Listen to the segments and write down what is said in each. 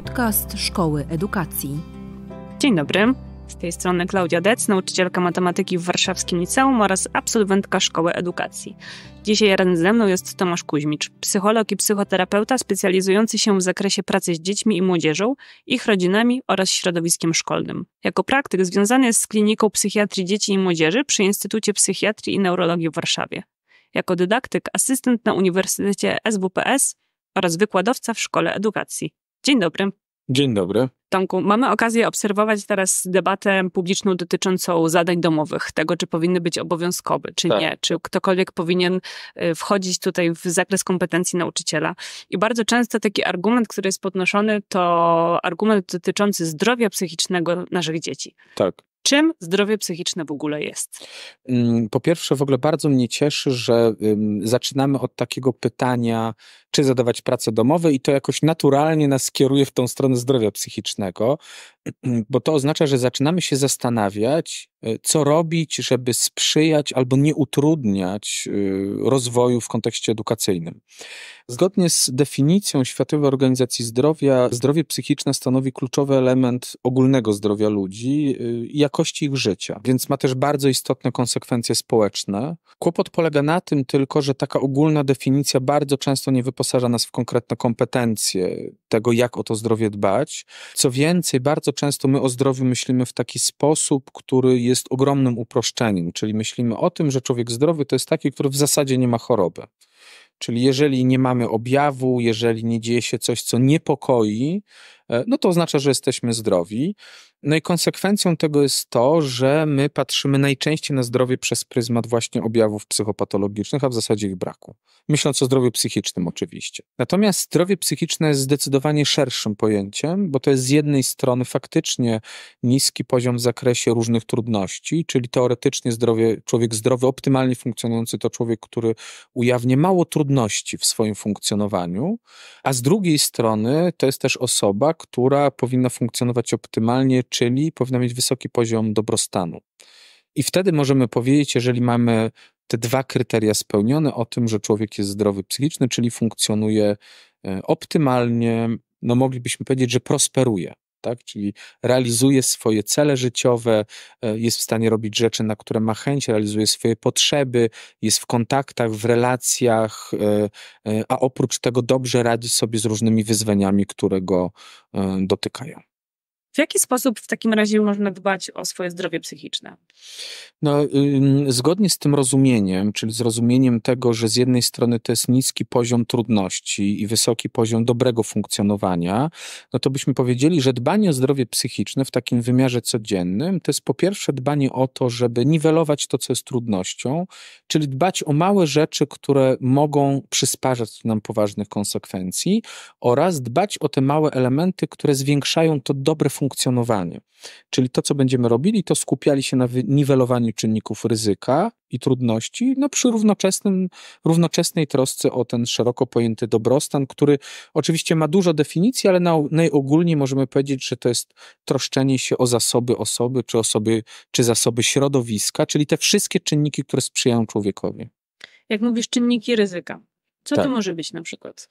Podcast Szkoły Edukacji. Dzień dobry. Z tej strony Klaudia Dec, nauczycielka matematyki w Warszawskim Liceum oraz absolwentka Szkoły Edukacji. Dzisiaj razem ze mną jest Tomasz Kuźmicz, psycholog i psychoterapeuta specjalizujący się w zakresie pracy z dziećmi i młodzieżą, ich rodzinami oraz środowiskiem szkolnym. Jako praktyk związany jest z Kliniką Psychiatrii Dzieci i Młodzieży przy Instytucie Psychiatrii i Neurologii w Warszawie. Jako dydaktyk, asystent na Uniwersytecie SWPS oraz wykładowca w Szkole Edukacji. Dzień dobry. Dzień dobry. Tomku, mamy okazję obserwować teraz debatę publiczną dotyczącą zadań domowych, tego czy powinny być obowiązkowe, czy tak. nie, czy ktokolwiek powinien y, wchodzić tutaj w zakres kompetencji nauczyciela. I bardzo często taki argument, który jest podnoszony, to argument dotyczący zdrowia psychicznego naszych dzieci. Tak. Czym zdrowie psychiczne w ogóle jest? Mm, po pierwsze, w ogóle bardzo mnie cieszy, że zaczynamy od takiego pytania, czy zadawać prace domowe i to jakoś naturalnie nas kieruje w tą stronę zdrowia psychicznego, bo to oznacza, że zaczynamy się zastanawiać, y, co robić, żeby sprzyjać albo nie utrudniać y, rozwoju w kontekście edukacyjnym. Zgodnie z definicją Światowej Organizacji Zdrowia, zdrowie psychiczne stanowi kluczowy element ogólnego zdrowia ludzi y, i jakości ich życia, więc ma też bardzo istotne konsekwencje społeczne. Kłopot polega na tym tylko, że taka ogólna definicja bardzo często nie wypowiada wyposaża nas w konkretne kompetencje tego, jak o to zdrowie dbać. Co więcej, bardzo często my o zdrowiu myślimy w taki sposób, który jest ogromnym uproszczeniem, czyli myślimy o tym, że człowiek zdrowy to jest taki, który w zasadzie nie ma choroby. Czyli jeżeli nie mamy objawu, jeżeli nie dzieje się coś, co niepokoi, e, no to oznacza, że jesteśmy zdrowi. No i konsekwencją tego jest to, że my patrzymy najczęściej na zdrowie przez pryzmat właśnie objawów psychopatologicznych, a w zasadzie ich braku. Myśląc o zdrowiu psychicznym oczywiście. Natomiast zdrowie psychiczne jest zdecydowanie szerszym pojęciem, bo to jest z jednej strony faktycznie niski poziom w zakresie różnych trudności, czyli teoretycznie zdrowie, człowiek zdrowy, optymalnie funkcjonujący to człowiek, który ujawnia mało trudności w swoim funkcjonowaniu, a z drugiej strony to jest też osoba, która powinna funkcjonować optymalnie, czyli powinna mieć wysoki poziom dobrostanu. I wtedy możemy powiedzieć, jeżeli mamy te dwa kryteria spełnione o tym, że człowiek jest zdrowy psychiczny, czyli funkcjonuje e, optymalnie, no moglibyśmy powiedzieć, że prosperuje. Tak? Czyli realizuje swoje cele życiowe, e, jest w stanie robić rzeczy, na które ma chęć, realizuje swoje potrzeby, jest w kontaktach, w relacjach, e, a oprócz tego dobrze radzi sobie z różnymi wyzwaniami, które go dotykają. W jaki sposób w takim razie można dbać o swoje zdrowie psychiczne? No, zgodnie z tym rozumieniem, czyli zrozumieniem tego, że z jednej strony to jest niski poziom trudności i wysoki poziom dobrego funkcjonowania, no to byśmy powiedzieli, że dbanie o zdrowie psychiczne w takim wymiarze codziennym to jest po pierwsze dbanie o to, żeby niwelować to, co jest trudnością, czyli dbać o małe rzeczy, które mogą przysparzać nam poważnych konsekwencji oraz dbać o te małe elementy, które zwiększają to dobre funkcjonowanie funkcjonowanie. Czyli to, co będziemy robili, to skupiali się na niwelowaniu czynników ryzyka i trudności, no przy równoczesnym, równoczesnej trosce o ten szeroko pojęty dobrostan, który oczywiście ma dużo definicji, ale na, najogólniej możemy powiedzieć, że to jest troszczenie się o zasoby osoby, czy osoby, czy zasoby środowiska, czyli te wszystkie czynniki, które sprzyjają człowiekowi. Jak mówisz, czynniki ryzyka. Co tak. to może być na przykład?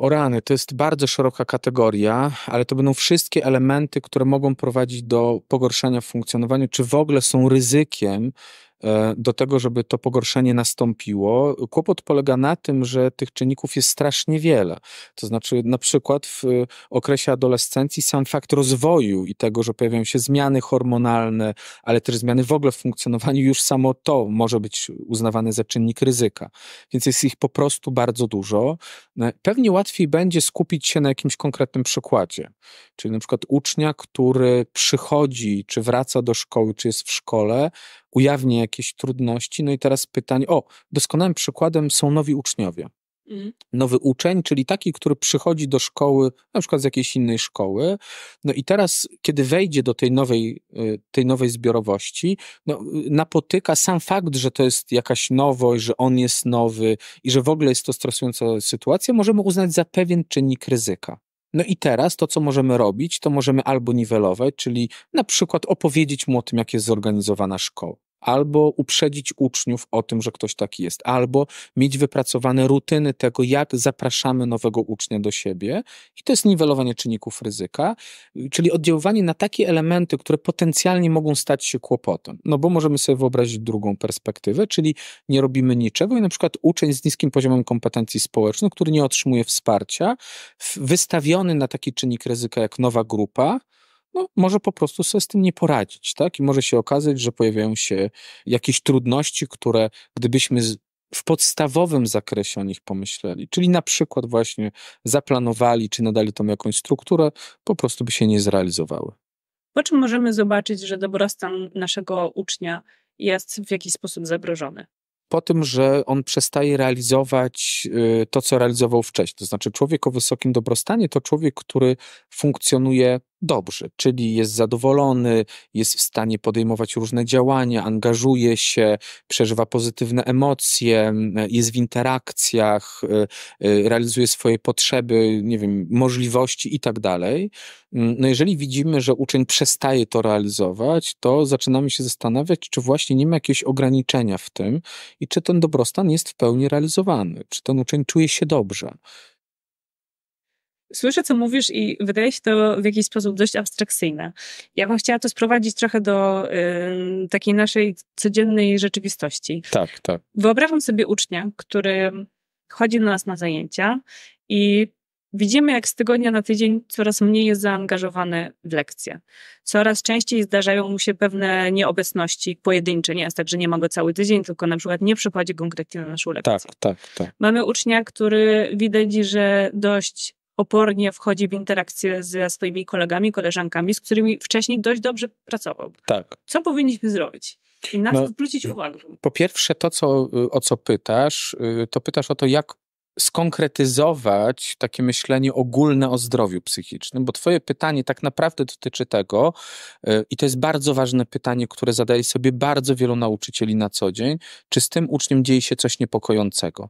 O rany, to jest bardzo szeroka kategoria, ale to będą wszystkie elementy, które mogą prowadzić do pogorszenia w funkcjonowaniu, czy w ogóle są ryzykiem E, do tego, żeby to pogorszenie nastąpiło. Kłopot polega na tym, że tych czynników jest strasznie wiele. To znaczy, na przykład w y, okresie adolescencji sam fakt rozwoju i tego, że pojawiają się zmiany hormonalne, ale też zmiany w ogóle w funkcjonowaniu, już samo to może być uznawane za czynnik ryzyka. Więc jest ich po prostu bardzo dużo. E, pewnie łatwiej będzie skupić się na jakimś konkretnym przykładzie. Czyli na przykład ucznia, który przychodzi, czy wraca do szkoły, czy jest w szkole, ujawnię jakieś trudności. No i teraz pytanie, o, doskonałym przykładem są nowi uczniowie. Mhm. Nowy uczeń, czyli taki, który przychodzi do szkoły, na przykład z jakiejś innej szkoły, no i teraz, kiedy wejdzie do tej nowej, y, tej nowej zbiorowości, no, y, napotyka sam fakt, że to jest jakaś nowość, że on jest nowy i że w ogóle jest to stresująca sytuacja, możemy uznać za pewien czynnik ryzyka. No i teraz to, co możemy robić, to możemy albo niwelować, czyli na przykład opowiedzieć mu o tym, jak jest zorganizowana szkoła albo uprzedzić uczniów o tym, że ktoś taki jest, albo mieć wypracowane rutyny tego, jak zapraszamy nowego ucznia do siebie. I to jest niwelowanie czynników ryzyka, czyli oddziaływanie na takie elementy, które potencjalnie mogą stać się kłopotem. No bo możemy sobie wyobrazić drugą perspektywę, czyli nie robimy niczego i na przykład uczeń z niskim poziomem kompetencji społecznych, który nie otrzymuje wsparcia, wystawiony na taki czynnik ryzyka jak nowa grupa, no, może po prostu sobie z tym nie poradzić, tak? I może się okazać, że pojawiają się jakieś trudności, które gdybyśmy w podstawowym zakresie o nich pomyśleli, czyli na przykład właśnie zaplanowali czy nadali tam jakąś strukturę, po prostu by się nie zrealizowały. Po czym możemy zobaczyć, że dobrostan naszego ucznia jest w jakiś sposób zagrożony? po tym, że on przestaje realizować y, to, co realizował wcześniej. To znaczy, człowiek o wysokim dobrostanie to człowiek, który funkcjonuje dobrze, czyli jest zadowolony, jest w stanie podejmować różne działania, angażuje się, przeżywa pozytywne emocje, e, jest w interakcjach, e, e, realizuje swoje potrzeby, nie wiem, możliwości i tak dalej. Mm, no jeżeli widzimy, że uczeń przestaje to realizować, to zaczynamy się zastanawiać, czy właśnie nie ma jakiegoś ograniczenia w tym i czy ten dobrostan jest w pełni realizowany, czy ten uczeń czuje się dobrze słyszę, co mówisz i wydaje się to w jakiś sposób dość abstrakcyjne. Ja bym chciała to sprowadzić trochę do y, takiej naszej codziennej rzeczywistości. Tak, tak. Wyobrażam sobie ucznia, który chodzi do nas na zajęcia i Widzimy, jak z tygodnia na tydzień coraz mniej jest zaangażowany w lekcje. Coraz częściej zdarzają mu się pewne nieobecności pojedyncze. Nie jest tak, że nie ma go cały tydzień, tylko na przykład nie przychodzi konkretnie na naszą lekcję. Tak, tak, tak. Mamy ucznia, który widać, że dość opornie wchodzi w interakcję ze swoimi kolegami, koleżankami, z którymi wcześniej dość dobrze pracował. Tak. Co powinniśmy zrobić? I na no, to zwrócić y, uwagę. Po pierwsze, to, co, y, o co pytasz, y, to pytasz o to, jak skonkretyzować takie myślenie ogólne o zdrowiu psychicznym, bo Twoje pytanie tak naprawdę dotyczy tego, e, i to jest bardzo ważne pytanie, które zadaje sobie bardzo wielu nauczycieli na co dzień, czy z tym uczniem dzieje się coś niepokojącego.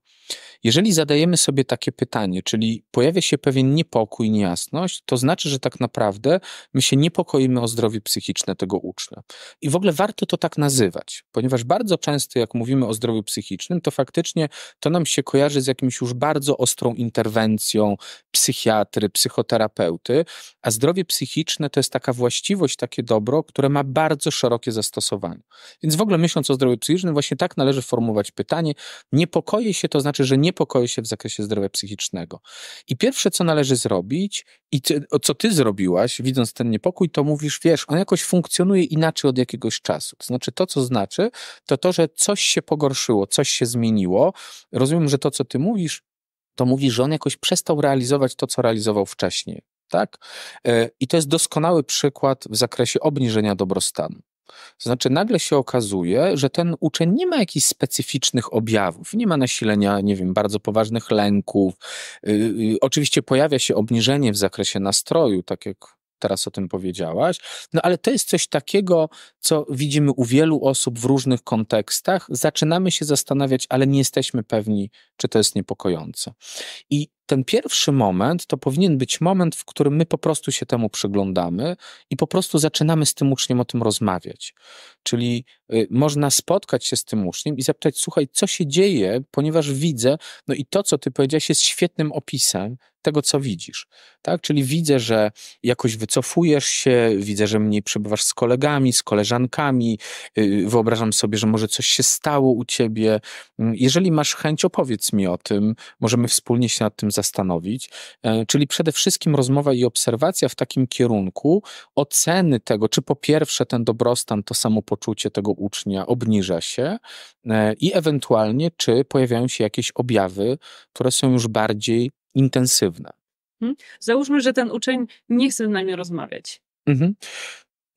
Jeżeli zadajemy sobie takie pytanie, czyli pojawia się pewien niepokój, niejasność, to znaczy, że tak naprawdę my się niepokoimy o zdrowie psychiczne tego ucznia. I w ogóle warto to tak nazywać, ponieważ bardzo często, jak mówimy o zdrowiu psychicznym, to faktycznie to nam się kojarzy z jakimś już bardzo ostrą interwencją psychiatry, psychoterapeuty, a zdrowie psychiczne to jest taka właściwość, takie dobro, które ma bardzo szerokie zastosowanie. Więc w ogóle myśląc o zdrowiu psychicznym, właśnie tak należy formułować pytanie. Niepokoję się, to znaczy, że niepokoję się w zakresie zdrowia psychicznego. I pierwsze, co należy zrobić, i ty, co ty zrobiłaś, widząc ten niepokój, to mówisz, wiesz, on jakoś funkcjonuje inaczej od jakiegoś czasu. To znaczy, to, co znaczy, to to, że coś się pogorszyło, coś się zmieniło. Rozumiem, że to, co ty mówisz, to mówi, że on jakoś przestał realizować to, co realizował wcześniej. Tak? E, I to jest doskonały przykład w zakresie obniżenia dobrostanu. To znaczy, nagle się okazuje, że ten uczeń nie ma jakichś specyficznych objawów, nie ma nasilenia, nie wiem, bardzo poważnych lęków. Yy, oczywiście pojawia się obniżenie w zakresie nastroju, tak jak teraz o tym powiedziałaś. No ale to jest coś takiego, co widzimy u wielu osób w różnych kontekstach. Zaczynamy się zastanawiać, ale nie jesteśmy pewni, czy to jest niepokojące. I ten pierwszy moment to powinien być moment, w którym my po prostu się temu przyglądamy i po prostu zaczynamy z tym uczniem o tym rozmawiać. Czyli y, można spotkać się z tym uczniem i zapytać: Słuchaj, co się dzieje, ponieważ widzę, no i to, co ty powiedziałeś, jest świetnym opisem tego, co widzisz. Tak? Czyli widzę, że jakoś wycofujesz się, widzę, że mniej przebywasz z kolegami, z koleżankami, y, wyobrażam sobie, że może coś się stało u ciebie. Mm, jeżeli masz chęć, opowiedz mi o tym, możemy wspólnie się nad tym zastanowić, e, czyli przede wszystkim rozmowa i obserwacja w takim kierunku oceny tego, czy po pierwsze ten dobrostan, to samopoczucie tego ucznia obniża się e, i ewentualnie, czy pojawiają się jakieś objawy, które są już bardziej intensywne. Mhm. Załóżmy, że ten uczeń nie chce z nami rozmawiać. Mhm.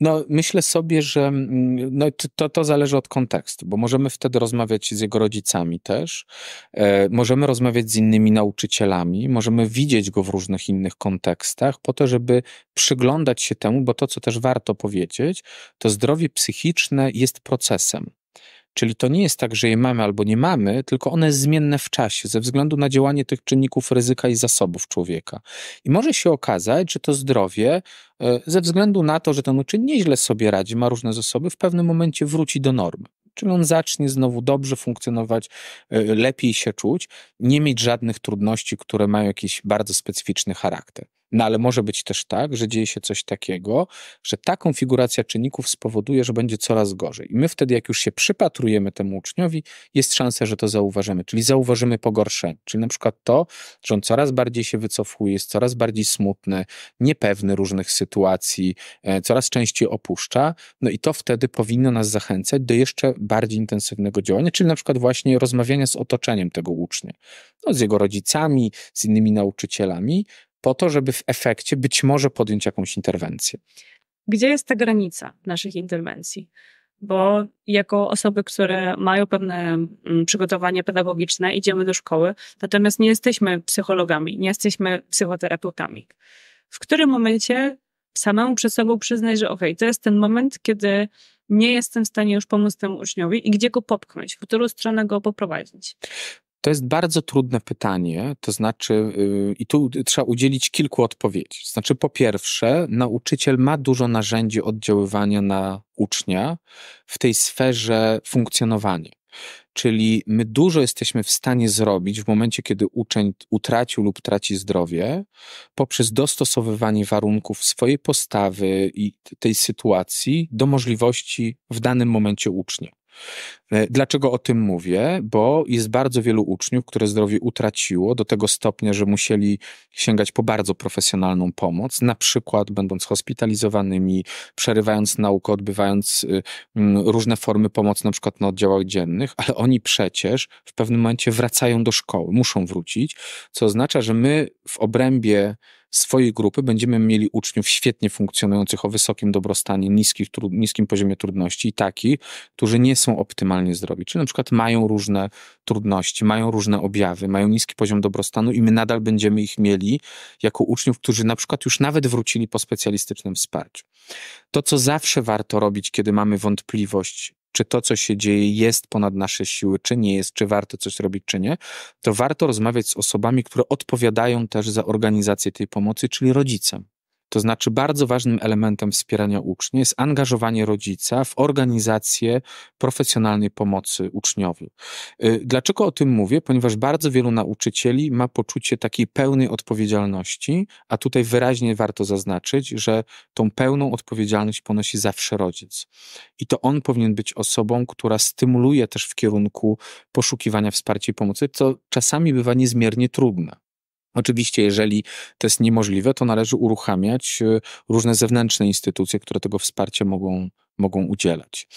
No, myślę sobie, że mm, no, to, to zależy od kontekstu, bo możemy wtedy rozmawiać z jego rodzicami też, e, możemy rozmawiać z innymi nauczycielami, możemy widzieć go w różnych innych kontekstach, po to, żeby przyglądać się temu, bo to, co też warto powiedzieć, to zdrowie psychiczne jest procesem. Czyli to nie jest tak, że je mamy albo nie mamy, tylko one jest zmienne w czasie ze względu na działanie tych czynników ryzyka i zasobów człowieka. I może się okazać, że to zdrowie, e, ze względu na to, że ten uczyn nieźle sobie radzi, ma różne zasoby, w pewnym momencie wróci do normy. Czyli on zacznie znowu dobrze funkcjonować, e, lepiej się czuć, nie mieć żadnych trudności, które mają jakiś bardzo specyficzny charakter. No ale może być też tak, że dzieje się coś takiego, że ta konfiguracja czynników spowoduje, że będzie coraz gorzej. I my wtedy, jak już się przypatrujemy temu uczniowi, jest szansa, że to zauważymy, czyli zauważymy pogorszenie. Czyli na przykład to, że on coraz bardziej się wycofuje, jest coraz bardziej smutny, niepewny różnych sytuacji, e, coraz częściej opuszcza. No i to wtedy powinno nas zachęcać do jeszcze bardziej intensywnego działania, czyli na przykład właśnie rozmawiania z otoczeniem tego ucznia, no, z jego rodzicami, z innymi nauczycielami, po to, żeby w efekcie być może podjąć jakąś interwencję. Gdzie jest ta granica naszych interwencji? Bo jako osoby, które mają pewne mm, przygotowanie pedagogiczne, idziemy do szkoły, natomiast nie jesteśmy psychologami, nie jesteśmy psychoterapeutami. W którym momencie samemu przed sobą przyznać, że okej, okay, to jest ten moment, kiedy nie jestem w stanie już pomóc temu uczniowi i gdzie go popchnąć, w którą stronę go poprowadzić. To jest bardzo trudne pytanie, to znaczy, y, i tu trzeba udzielić kilku odpowiedzi. znaczy, po pierwsze, nauczyciel ma dużo narzędzi oddziaływania na ucznia w tej sferze funkcjonowania. Czyli my dużo jesteśmy w stanie zrobić w momencie, kiedy uczeń utracił lub traci zdrowie, poprzez dostosowywanie warunków swojej postawy i tej sytuacji do możliwości w danym momencie ucznia. E, dlaczego o tym mówię? Bo jest bardzo wielu uczniów, które zdrowie utraciło do tego stopnia, że musieli sięgać po bardzo profesjonalną pomoc, na przykład będąc hospitalizowanymi, przerywając naukę, odbywając y, różne formy pomocy, na przykład na oddziałach dziennych, ale oni przecież w pewnym momencie wracają do szkoły, muszą wrócić, co oznacza, że my w obrębie swojej grupy będziemy mieli uczniów świetnie funkcjonujących o wysokim dobrostanie, niskich, tru, niskim poziomie trudności i takich, którzy nie są optymalnie zdrowi, czyli na przykład mają różne trudności, mają różne objawy, mają niski poziom dobrostanu i my nadal będziemy ich mieli jako uczniów, którzy na przykład już nawet wrócili po specjalistycznym wsparciu. To, co zawsze warto robić, kiedy mamy wątpliwość czy to, co się dzieje, jest ponad nasze siły, czy nie jest, czy warto coś robić, czy nie, to warto rozmawiać z osobami, które odpowiadają też za organizację tej pomocy, czyli rodzicem. To znaczy, bardzo ważnym elementem wspierania ucznia jest angażowanie rodzica w organizację profesjonalnej pomocy uczniowi. Y, dlaczego o tym mówię? Ponieważ bardzo wielu nauczycieli ma poczucie takiej pełnej odpowiedzialności, a tutaj wyraźnie warto zaznaczyć, że tą pełną odpowiedzialność ponosi zawsze rodzic. I to on powinien być osobą, która stymuluje też w kierunku poszukiwania wsparcia i pomocy, co czasami bywa niezmiernie trudne. Oczywiście, jeżeli to jest niemożliwe, to należy uruchamiać y, różne zewnętrzne instytucje, które tego wsparcia mogą, mogą udzielać.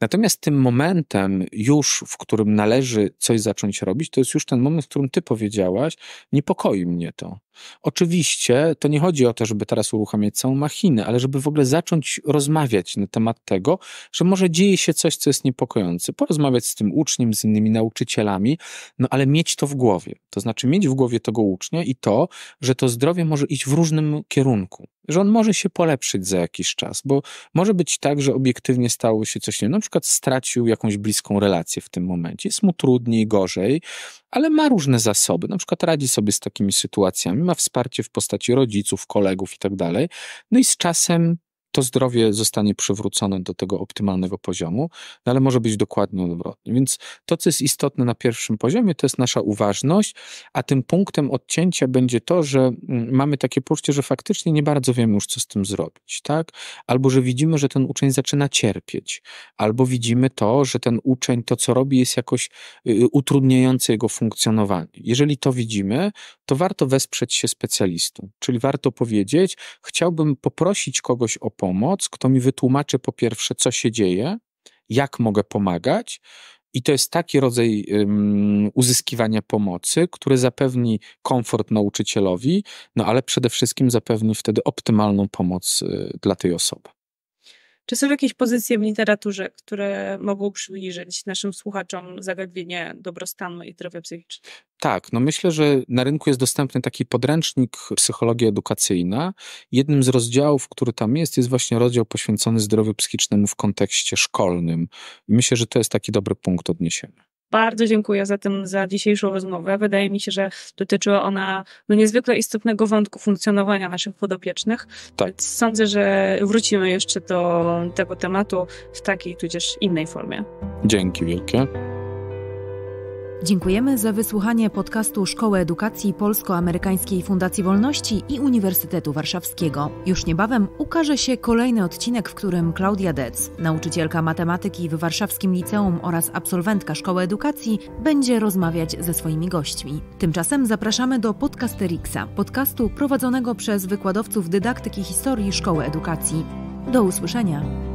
Natomiast tym momentem, już w którym należy coś zacząć robić, to jest już ten moment, w którym ty powiedziałaś, niepokoi mnie to. Oczywiście to nie chodzi o to, żeby teraz uruchamiać całą machinę, ale żeby w ogóle zacząć rozmawiać na temat tego, że może dzieje się coś, co jest niepokojące. Porozmawiać z tym uczniem, z innymi nauczycielami, no ale mieć to w głowie. To znaczy mieć w głowie tego ucznia i to, że to zdrowie może iść w różnym kierunku, że on może się polepszyć za jakiś czas, bo może być tak, że obiektywnie stało się coś, nie, na przykład stracił jakąś bliską relację w tym momencie, jest mu trudniej, gorzej, ale ma różne zasoby, na przykład radzi sobie z takimi sytuacjami, ma wsparcie w postaci rodziców, kolegów itd. Tak no i z czasem to zdrowie zostanie przywrócone do tego optymalnego poziomu, no ale może być dokładnie odwrotnie. Więc to, co jest istotne na pierwszym poziomie, to jest nasza uważność, a tym punktem odcięcia będzie to, że mm, mamy takie poczucie, że faktycznie nie bardzo wiemy już, co z tym zrobić, tak? Albo że widzimy, że ten uczeń zaczyna cierpieć, albo widzimy to, że ten uczeń to, co robi, jest jakoś y, y, utrudniające jego funkcjonowanie. Jeżeli to widzimy, to warto wesprzeć się specjalistą, czyli warto powiedzieć, chciałbym poprosić kogoś o pomoc, kto mi wytłumaczy po pierwsze, co się dzieje, jak mogę pomagać. I to jest taki rodzaj um, uzyskiwania pomocy, który zapewni komfort nauczycielowi, no ale przede wszystkim zapewni wtedy optymalną pomoc y, dla tej osoby. Czy są jakieś pozycje w literaturze, które mogą przybliżyć naszym słuchaczom zagadnienie dobrostanu i zdrowia psychicznego? Tak, no myślę, że na rynku jest dostępny taki podręcznik Psychologia Edukacyjna. Jednym z rozdziałów, który tam jest, jest właśnie rozdział poświęcony zdrowiu psychicznemu w kontekście szkolnym. Myślę, że to jest taki dobry punkt odniesienia bardzo dziękuję za tym, za dzisiejszą rozmowę. Wydaje mi się, że dotyczyła ona no, niezwykle istotnego wątku funkcjonowania naszych podopiecznych. Tak. Sądzę, że wrócimy jeszcze do tego tematu w takiej tudzież innej formie. Dzięki wielkie. Dziękujemy za wysłuchanie podcastu Szkoły Edukacji Polsko-Amerykańskiej Fundacji Wolności i Uniwersytetu Warszawskiego. Już niebawem ukaże się kolejny odcinek, w którym Klaudia Dec, nauczycielka matematyki w Warszawskim Liceum oraz absolwentka Szkoły Edukacji, będzie rozmawiać ze swoimi gośćmi. Tymczasem zapraszamy do Podcasteriksa, podcastu prowadzonego przez wykładowców dydaktyki historii Szkoły Edukacji. Do usłyszenia!